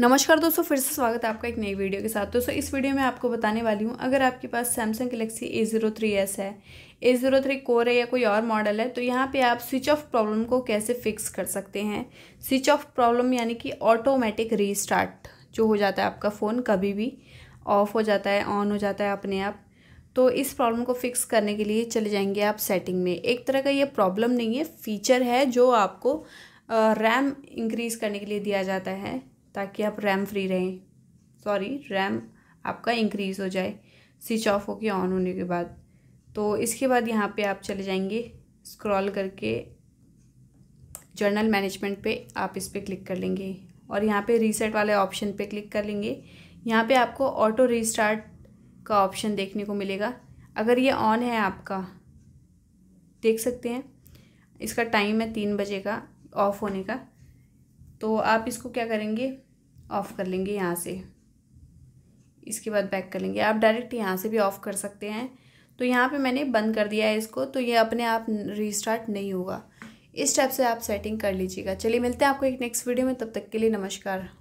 नमस्कार दोस्तों फिर से स्वागत है आपका एक नई वीडियो के साथ दोस्तों इस वीडियो में आपको बताने वाली हूँ अगर आपके पास Samsung Galaxy A zero three S है ए ज़ीरो थ्री कोर है या कोई और मॉडल है तो यहाँ पे आप स्विच ऑफ प्रॉब्लम को कैसे फिक्स कर सकते हैं स्विच ऑफ प्रॉब्लम यानी कि ऑटोमेटिक रीस्टार्ट जो हो जाता है आपका फ़ोन कभी भी ऑफ हो जाता है ऑन हो जाता है अपने आप तो इस प्रॉब्लम को फिक्स करने के लिए चले जाएंगे आप सेटिंग में एक तरह का ये प्रॉब्लम नहीं है फीचर है जो आपको रैम इंक्रीज़ करने के लिए दिया जाता है ताकि आप रैम फ्री रहें सॉरी रैम आपका इंक्रीज़ हो जाए स्विच ऑफ होके ऑन होने के बाद तो इसके बाद यहाँ पे आप चले जाएंगे स्क्रॉल करके जर्नल मैनेजमेंट पे आप इस पर क्लिक कर लेंगे और यहाँ पे रीसेट वाले ऑप्शन पे क्लिक कर लेंगे यहाँ पे आपको ऑटो रीस्टार्ट का ऑप्शन देखने को मिलेगा अगर ये ऑन है आपका देख सकते हैं इसका टाइम है तीन बजे का ऑफ होने का तो आप इसको क्या करेंगे ऑफ़ कर लेंगे यहाँ से इसके बाद बैक कर लेंगे आप डायरेक्ट यहाँ से भी ऑफ़ कर सकते हैं तो यहाँ पे मैंने बंद कर दिया है इसको तो ये अपने आप रीस्टार्ट नहीं होगा इस टाइप से आप सेटिंग कर लीजिएगा चलिए मिलते हैं आपको एक नेक्स्ट वीडियो में तब तक के लिए नमस्कार